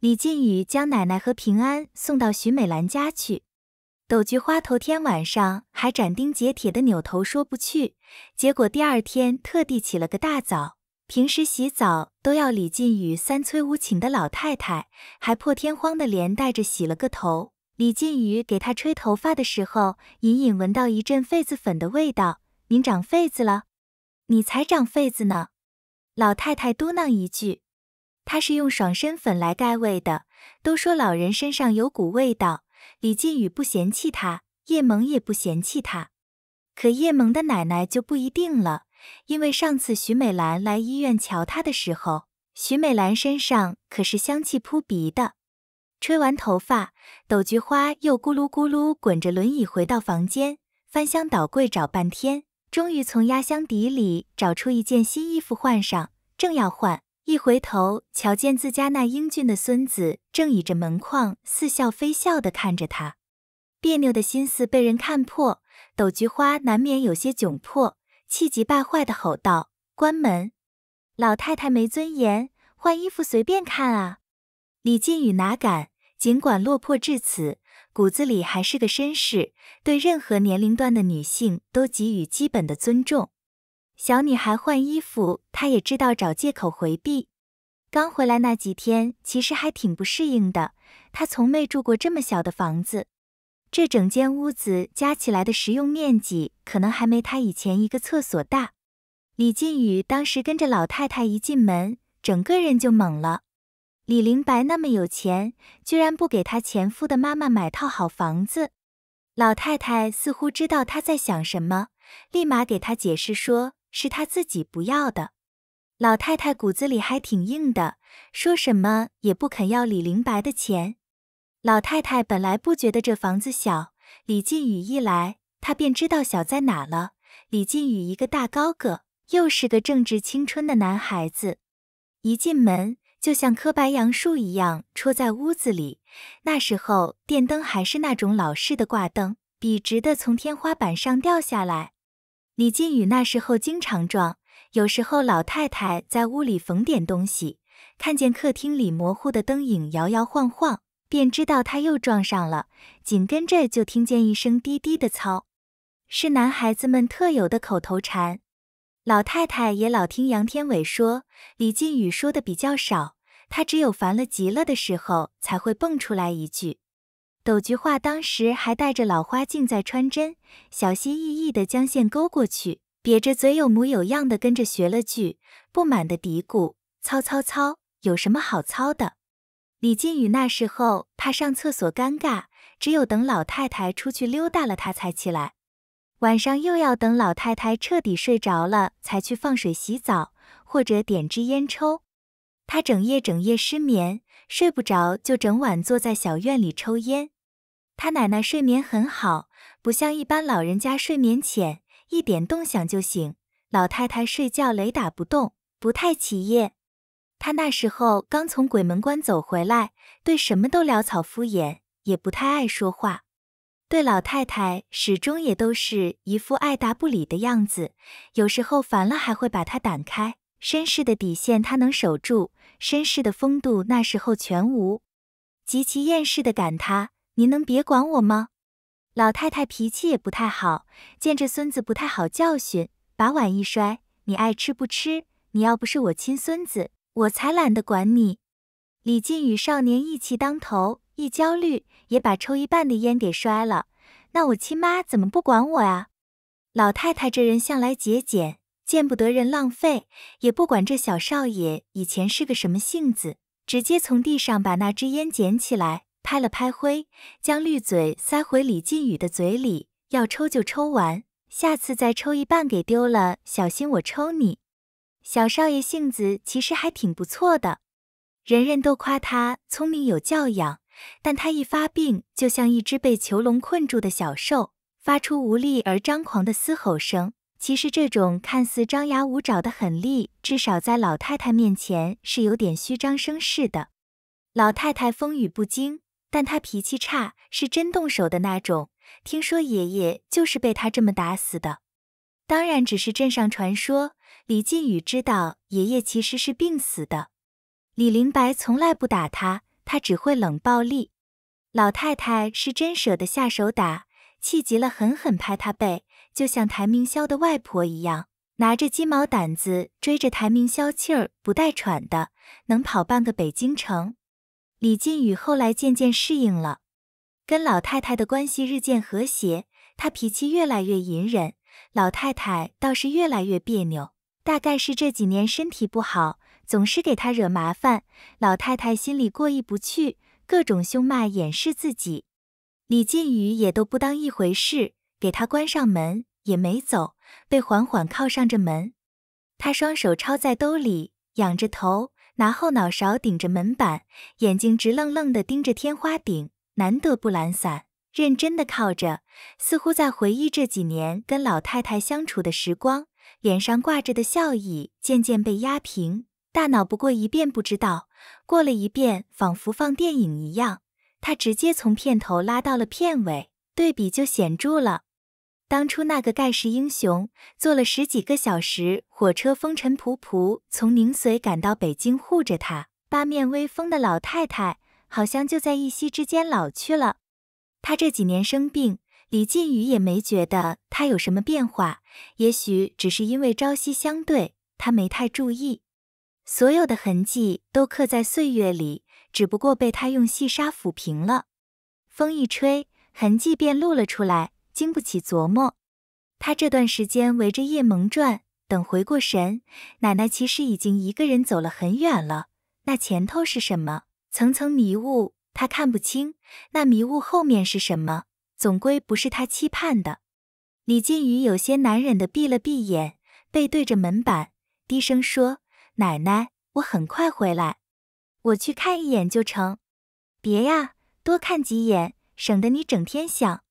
李靖宇将奶奶和平安送到徐美兰家去。斗菊花头天晚上还斩钉截铁的扭头说不去，结果第二天特地起了个大早。平时洗澡都要李靖宇三催五请的老太太，还破天荒的连带着洗了个头。李靖宇给她吹头发的时候，隐隐闻到一阵痱子粉的味道。您长痱子了？你才长痱子呢！老太太嘟囔一句。他是用爽身粉来盖味的。都说老人身上有股味道，李靖宇不嫌弃他，叶萌也不嫌弃他，可叶萌的奶奶就不一定了。因为上次徐美兰来医院瞧她的时候，徐美兰身上可是香气扑鼻的。吹完头发，斗菊花又咕噜咕噜滚着轮椅回到房间，翻箱倒柜找半天，终于从压箱底里找出一件新衣服换上，正要换。一回头，瞧见自家那英俊的孙子正倚着门框，似笑非笑地看着他，别扭的心思被人看破，斗菊花难免有些窘迫，气急败坏地吼道：“关门！老太太没尊严，换衣服随便看啊！”李靖宇哪敢？尽管落魄至此，骨子里还是个绅士，对任何年龄段的女性都给予基本的尊重。小女孩换衣服，她也知道找借口回避。刚回来那几天，其实还挺不适应的。她从没住过这么小的房子，这整间屋子加起来的实用面积，可能还没她以前一个厕所大。李靖宇当时跟着老太太一进门，整个人就懵了。李灵白那么有钱，居然不给他前夫的妈妈买套好房子。老太太似乎知道他在想什么，立马给他解释说。是他自己不要的。老太太骨子里还挺硬的，说什么也不肯要李灵白的钱。老太太本来不觉得这房子小，李靖宇一来，她便知道小在哪了。李靖宇一个大高个，又是个正值青春的男孩子，一进门就像棵白杨树一样戳在屋子里。那时候电灯还是那种老式的挂灯，笔直的从天花板上掉下来。李靖宇那时候经常撞，有时候老太太在屋里缝点东西，看见客厅里模糊的灯影摇摇晃晃，便知道他又撞上了，紧跟着就听见一声“滴滴”的操，是男孩子们特有的口头禅。老太太也老听杨天伟说，李靖宇说的比较少，他只有烦了、急了的时候才会蹦出来一句。有菊话当时还戴着老花镜在穿针，小心翼翼地将线勾过去，瘪着嘴，有模有样地跟着学了句不满地嘀咕：“操操操，有什么好操的？”李靖宇那时候怕上厕所尴尬，只有等老太太出去溜达了，他才起来。晚上又要等老太太彻底睡着了，才去放水洗澡或者点支烟抽。他整夜整夜失眠，睡不着就整晚坐在小院里抽烟。他奶奶睡眠很好，不像一般老人家睡眠浅，一点动响就醒。老太太睡觉雷打不动，不太起夜。他那时候刚从鬼门关走回来，对什么都潦草敷衍，也不太爱说话。对老太太始终也都是一副爱答不理的样子，有时候烦了还会把他挡开。绅士的底线他能守住，绅士的风度那时候全无，极其厌世的赶他。您能别管我吗？老太太脾气也不太好，见这孙子不太好教训，把碗一摔：“你爱吃不吃？你要不是我亲孙子，我才懒得管你。”李靖与少年意气当头，一焦虑也把抽一半的烟给摔了。那我亲妈怎么不管我啊？老太太这人向来节俭，见不得人浪费，也不管这小少爷以前是个什么性子，直接从地上把那支烟捡起来。拍了拍灰，将绿嘴塞回李靖宇的嘴里，要抽就抽完，下次再抽一半给丢了，小心我抽你！小少爷性子其实还挺不错的，人人都夸他聪明有教养，但他一发病，就像一只被囚笼困住的小兽，发出无力而张狂的嘶吼声。其实这种看似张牙舞爪的狠力，至少在老太太面前是有点虚张声势的。老太太风雨不惊。但他脾气差，是真动手的那种。听说爷爷就是被他这么打死的，当然只是镇上传说。李靖宇知道爷爷其实是病死的。李林白从来不打他，他只会冷暴力。老太太是真舍得下手打，气急了狠狠拍他背，就像谭明霄的外婆一样，拿着鸡毛掸子追着谭明霄气儿不带喘的，能跑半个北京城。李靖宇后来渐渐适应了，跟老太太的关系日渐和谐。他脾气越来越隐忍，老太太倒是越来越别扭。大概是这几年身体不好，总是给他惹麻烦，老太太心里过意不去，各种凶骂掩饰自己。李靖宇也都不当一回事，给他关上门也没走，被缓缓靠上着门。他双手抄在兜里，仰着头。拿后脑勺顶着门板，眼睛直愣愣地盯着天花顶，难得不懒散，认真地靠着，似乎在回忆这几年跟老太太相处的时光。脸上挂着的笑意渐渐被压平，大脑不过一遍不知道，过了一遍仿佛放电影一样，他直接从片头拉到了片尾，对比就显著了。当初那个盖世英雄，坐了十几个小时火车，风尘仆仆从宁绥赶到北京，护着他。八面威风的老太太，好像就在一夕之间老去了。他这几年生病，李靖宇也没觉得他有什么变化。也许只是因为朝夕相对，他没太注意。所有的痕迹都刻在岁月里，只不过被他用细沙抚平了。风一吹，痕迹便露了出来。经不起琢磨，他这段时间围着叶萌转，等回过神，奶奶其实已经一个人走了很远了。那前头是什么？层层迷雾，他看不清。那迷雾后面是什么？总归不是他期盼的。李靖宇有些难忍的闭了闭眼，背对着门板，低声说：“奶奶，我很快回来，我去看一眼就成。别呀，多看几眼，省得你整天想。”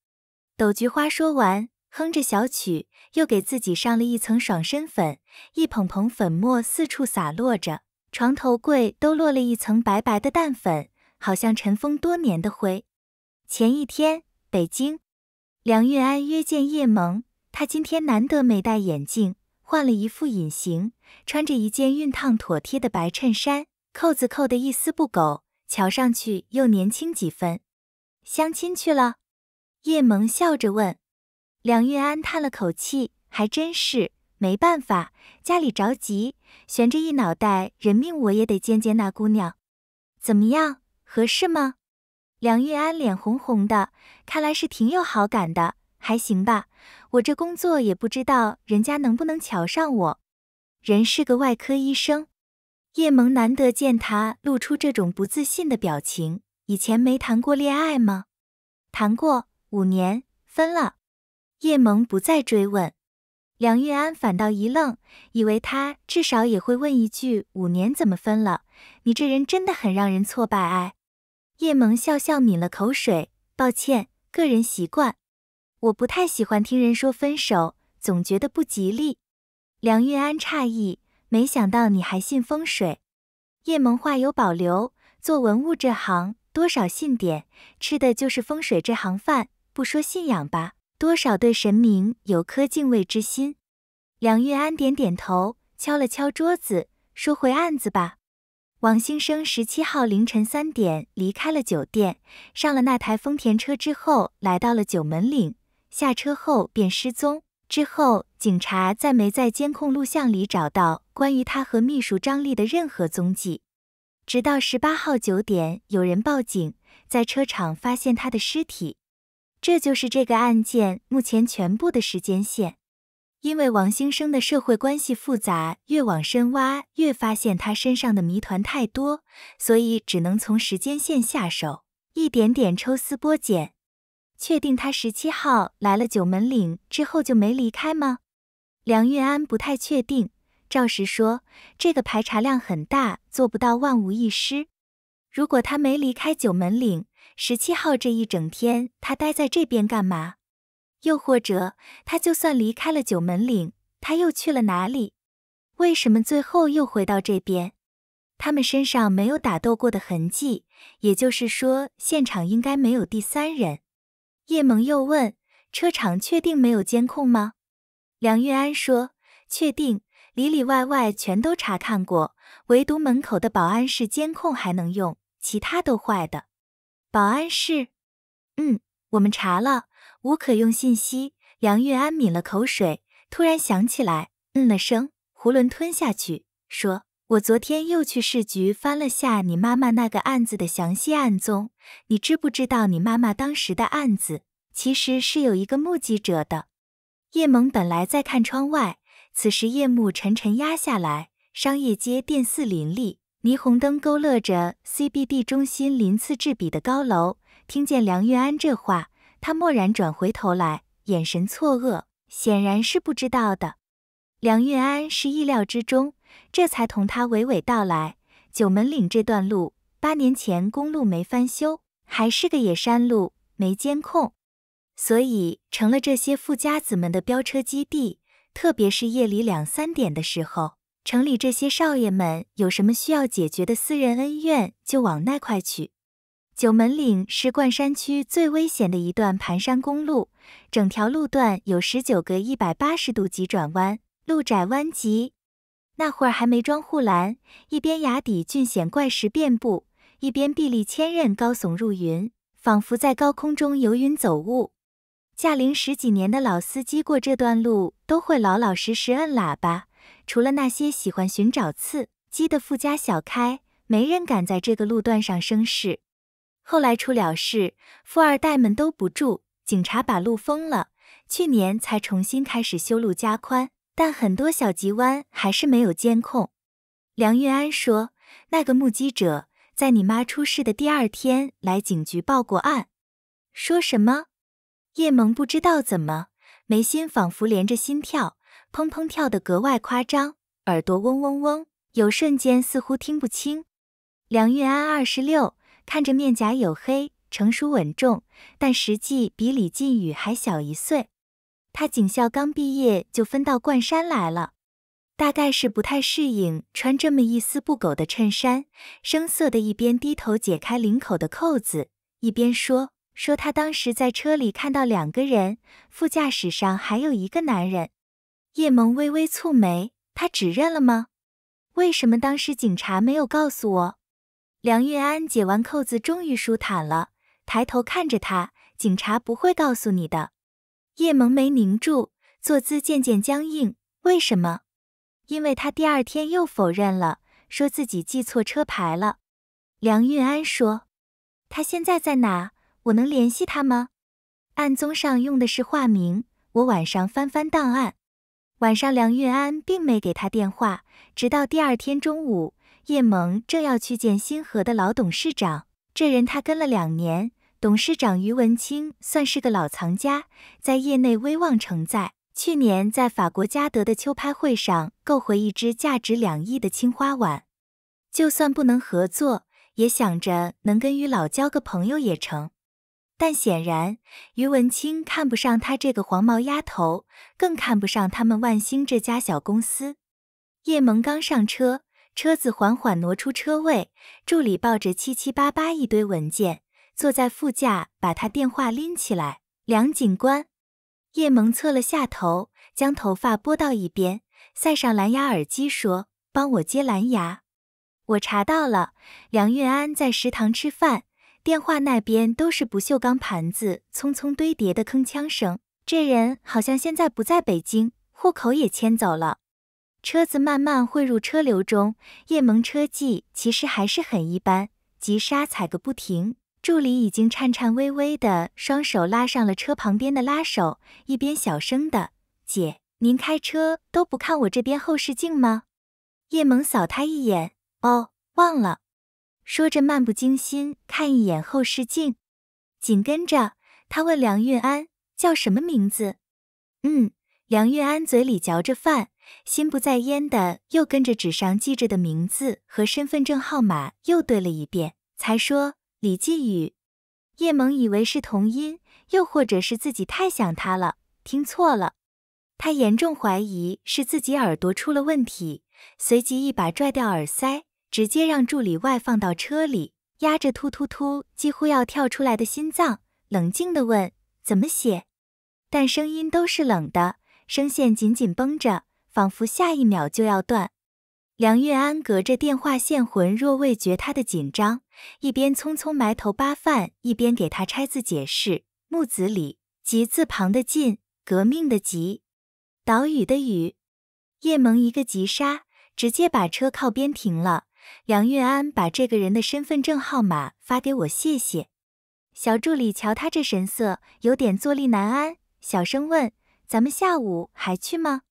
斗菊花说完，哼着小曲，又给自己上了一层爽身粉，一捧捧粉末四处洒落着，床头柜都落了一层白白的淡粉，好像尘封多年的灰。前一天，北京，梁韵安约见叶萌，他今天难得没戴眼镜，换了一副隐形，穿着一件熨烫妥帖的白衬衫，扣子扣得一丝不苟，瞧上去又年轻几分。相亲去了。叶萌笑着问，梁玉安叹了口气，还真是没办法，家里着急，悬着一脑袋人命，我也得见见那姑娘。怎么样，合适吗？梁玉安脸红红的，看来是挺有好感的，还行吧？我这工作也不知道人家能不能瞧上我，人是个外科医生。叶萌难得见他露出这种不自信的表情，以前没谈过恋爱吗？谈过。五年分了，叶萌不再追问，梁韵安反倒一愣，以为他至少也会问一句五年怎么分了。你这人真的很让人挫败哎。叶萌笑笑，抿了口水，抱歉，个人习惯，我不太喜欢听人说分手，总觉得不吉利。梁韵安诧异，没想到你还信风水。叶萌话有保留，做文物这行多少信点，吃的就是风水这行饭。不说信仰吧，多少对神明有颗敬畏之心。梁玉安点点头，敲了敲桌子，说：“回案子吧。”王兴生十七号凌晨三点离开了酒店，上了那台丰田车之后，来到了九门岭，下车后便失踪。之后，警察在没在监控录像里找到关于他和秘书张丽的任何踪迹，直到十八号九点，有人报警，在车场发现他的尸体。这就是这个案件目前全部的时间线。因为王兴生的社会关系复杂，越往深挖越发现他身上的谜团太多，所以只能从时间线下手，一点点抽丝剥茧，确定他十七号来了九门岭之后就没离开吗？梁运安不太确定。赵石说，这个排查量很大，做不到万无一失。如果他没离开九门岭，十七号这一整天，他待在这边干嘛？又或者，他就算离开了九门岭，他又去了哪里？为什么最后又回到这边？他们身上没有打斗过的痕迹，也就是说，现场应该没有第三人。叶萌又问：“车场确定没有监控吗？”梁运安说：“确定，里里外外全都查看过，唯独门口的保安室监控还能用，其他都坏的。”保安室，嗯，我们查了，无可用信息。梁玉安抿了口水，突然想起来，嗯了声，囫囵吞下去，说：“我昨天又去市局翻了下你妈妈那个案子的详细案宗，你知不知道你妈妈当时的案子其实是有一个目击者的？”叶萌本来在看窗外，此时夜幕沉沉压下来，商业街店肆林立。霓虹灯勾勒着 CBD 中心鳞次栉比的高楼。听见梁玉安这话，他蓦然转回头来，眼神错愕，显然是不知道的。梁玉安是意料之中，这才同他娓娓道来：九门岭这段路，八年前公路没翻修，还是个野山路，没监控，所以成了这些富家子们的飙车基地。特别是夜里两三点的时候。城里这些少爷们有什么需要解决的私人恩怨，就往那块去。九门岭是冠山区最危险的一段盘山公路，整条路段有十九个一百八十度急转弯，路窄弯急。那会儿还没装护栏，一边崖底峻险怪石遍布，一边壁立千仞高耸入云，仿佛在高空中游云走雾。驾龄十几年的老司机过这段路，都会老老实实摁喇叭。除了那些喜欢寻找刺激的富家小开，没人敢在这个路段上生事。后来出了事，富二代们都不住，警察把路封了。去年才重新开始修路加宽，但很多小急弯还是没有监控。梁玉安说，那个目击者在你妈出事的第二天来警局报过案，说什么？叶萌不知道怎么，眉心仿佛连着心跳。砰砰跳得格外夸张，耳朵嗡嗡嗡，有瞬间似乎听不清。梁运安二十六，看着面颊黝黑，成熟稳重，但实际比李靖宇还小一岁。他警校刚毕业就分到冠山来了，大概是不太适应穿这么一丝不苟的衬衫，生涩的一边低头解开领口的扣子，一边说：“说他当时在车里看到两个人，副驾驶上还有一个男人。”叶萌微微蹙眉，他指认了吗？为什么当时警察没有告诉我？梁韵安解完扣子，终于舒坦了，抬头看着他，警察不会告诉你的。叶萌眉凝住，坐姿渐渐僵硬。为什么？因为他第二天又否认了，说自己记错车牌了。梁运安说，他现在在哪？我能联系他吗？案宗上用的是化名，我晚上翻翻档案。晚上，梁运安并没给他电话，直到第二天中午，叶萌正要去见新河的老董事长。这人他跟了两年，董事长于文清算是个老藏家，在业内威望承载。去年在法国嘉德的秋拍会上购回一只价值两亿的青花碗，就算不能合作，也想着能跟于老交个朋友也成。但显然，于文清看不上他这个黄毛丫头，更看不上他们万兴这家小公司。叶萌刚上车，车子缓缓挪出车位，助理抱着七七八八一堆文件坐在副驾，把他电话拎起来。梁警官，叶萌侧了下头，将头发拨到一边，塞上蓝牙耳机，说：“帮我接蓝牙。”我查到了，梁运安在食堂吃饭。电话那边都是不锈钢盘子匆匆堆叠的铿锵声，这人好像现在不在北京，户口也迁走了。车子慢慢汇入车流中，叶萌车技其实还是很一般，急刹踩个不停。助理已经颤颤巍巍的双手拉上了车旁边的拉手，一边小声的：“姐，您开车都不看我这边后视镜吗？”叶萌扫他一眼：“哦，忘了。”说着，漫不经心看一眼后视镜，紧跟着他问梁韵安叫什么名字？嗯，梁韵安嘴里嚼着饭，心不在焉的又跟着纸上记着的名字和身份证号码又对了一遍，才说李继宇。叶萌以为是同音，又或者是自己太想他了，听错了。他严重怀疑是自己耳朵出了问题，随即一把拽掉耳塞。直接让助理外放到车里，压着突突突几乎要跳出来的心脏，冷静地问：“怎么写？”但声音都是冷的，声线紧紧绷着，仿佛下一秒就要断。梁月安隔着电话线，魂若未觉他的紧张，一边匆匆埋头扒饭，一边给他拆字解释：“木子李，吉字旁的‘晋，革命的‘吉’，岛屿的‘屿’。”叶萌一个急刹，直接把车靠边停了。梁运安把这个人的身份证号码发给我，谢谢。小助理瞧他这神色，有点坐立难安，小声问：“咱们下午还去吗？”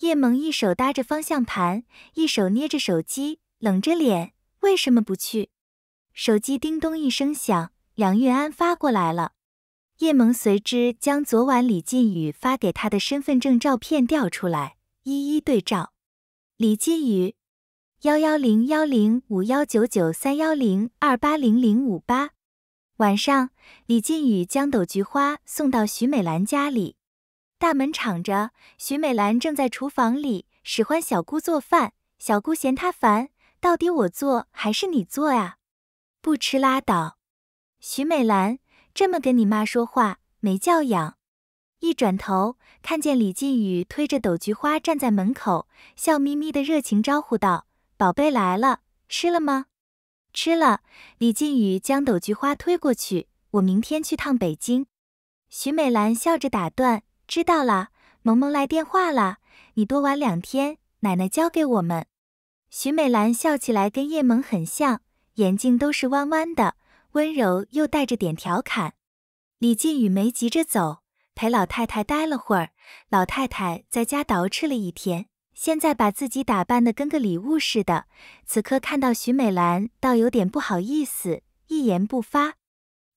叶萌一手搭着方向盘，一手捏着手机，冷着脸：“为什么不去？”手机叮咚一声响，梁运安发过来了。叶萌随之将昨晚李靖宇发给他的身份证照片调出来，一一对照。李靖宇。幺幺零幺零五幺九九三幺零二八零零五八。晚上，李靖宇将斗菊花送到徐美兰家里，大门敞着，徐美兰正在厨房里使唤小姑做饭，小姑嫌她烦，到底我做还是你做呀？不吃拉倒。徐美兰这么跟你妈说话没教养。一转头，看见李靖宇推着斗菊花站在门口，笑眯眯的热情招呼道。宝贝来了，吃了吗？吃了。李靖宇将斗菊花推过去。我明天去趟北京。徐美兰笑着打断：“知道了，萌萌来电话了，你多玩两天，奶奶交给我们。”徐美兰笑起来跟叶萌很像，眼睛都是弯弯的，温柔又带着点调侃。李靖宇没急着走，陪老太太待了会儿。老太太在家捯饬了一天。现在把自己打扮的跟个礼物似的，此刻看到徐美兰，倒有点不好意思，一言不发，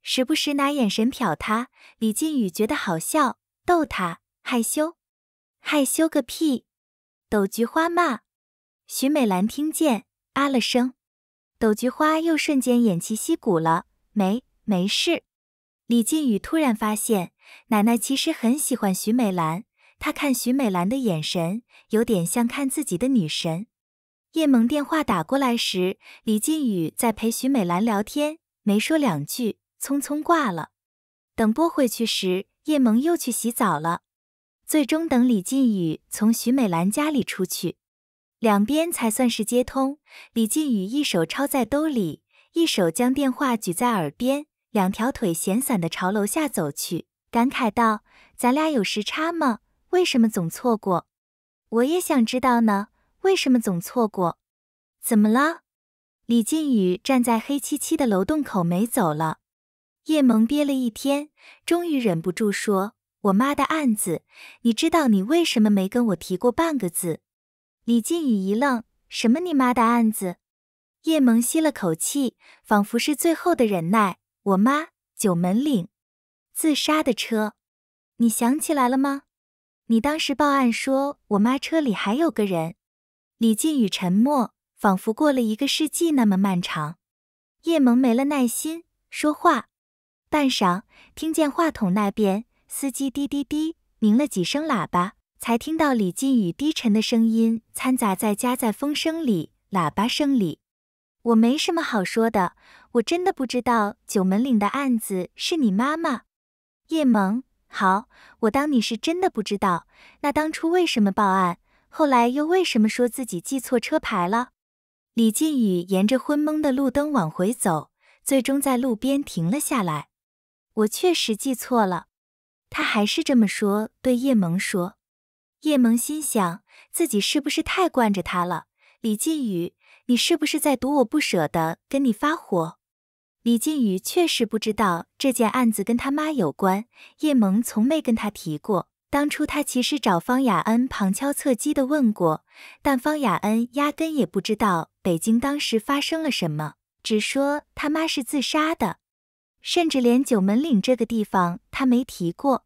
时不时拿眼神瞟她。李靖宇觉得好笑，逗她害羞，害羞个屁，抖菊花嘛。徐美兰听见啊了声，抖菊花又瞬间偃旗息鼓了，没没事。李靖宇突然发现，奶奶其实很喜欢徐美兰，她看徐美兰的眼神。有点像看自己的女神。叶萌电话打过来时，李靖宇在陪徐美兰聊天，没说两句，匆匆挂了。等拨回去时，叶萌又去洗澡了。最终等李靖宇从徐美兰家里出去，两边才算是接通。李靖宇一手抄在兜里，一手将电话举在耳边，两条腿闲散的朝楼下走去，感慨道：“咱俩有时差吗？为什么总错过？”我也想知道呢，为什么总错过？怎么了？李靖宇站在黑漆漆的楼洞口没走了。叶萌憋了一天，终于忍不住说：“我妈的案子，你知道你为什么没跟我提过半个字？”李靖宇一愣：“什么你妈的案子？”叶萌吸了口气，仿佛是最后的忍耐：“我妈九门岭自杀的车，你想起来了吗？”你当时报案说，我妈车里还有个人。李靖宇沉默，仿佛过了一个世纪那么漫长。叶萌没了耐心，说话。半晌，听见话筒那边司机滴滴滴鸣了几声喇叭，才听到李靖宇低沉的声音掺杂在夹在风声里、喇叭声里：“我没什么好说的，我真的不知道九门岭的案子是你妈妈。”叶萌。好，我当你是真的不知道。那当初为什么报案？后来又为什么说自己记错车牌了？李靖宇沿着昏蒙的路灯往回走，最终在路边停了下来。我确实记错了。他还是这么说，对叶萌说。叶萌心想，自己是不是太惯着他了？李靖宇，你是不是在赌我不舍得跟你发火？李靖宇确实不知道这件案子跟他妈有关，叶萌从没跟他提过。当初他其实找方雅恩旁敲侧击的问过，但方雅恩压根也不知道北京当时发生了什么，只说他妈是自杀的，甚至连九门岭这个地方他没提过。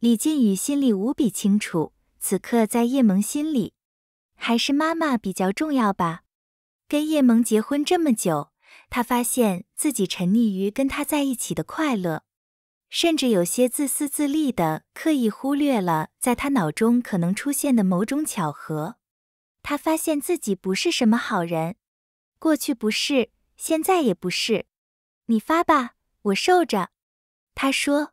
李靖宇心里无比清楚，此刻在叶萌心里，还是妈妈比较重要吧？跟叶萌结婚这么久。他发现自己沉溺于跟他在一起的快乐，甚至有些自私自利的刻意忽略了在他脑中可能出现的某种巧合。他发现自己不是什么好人，过去不是，现在也不是。你发吧，我受着。他说。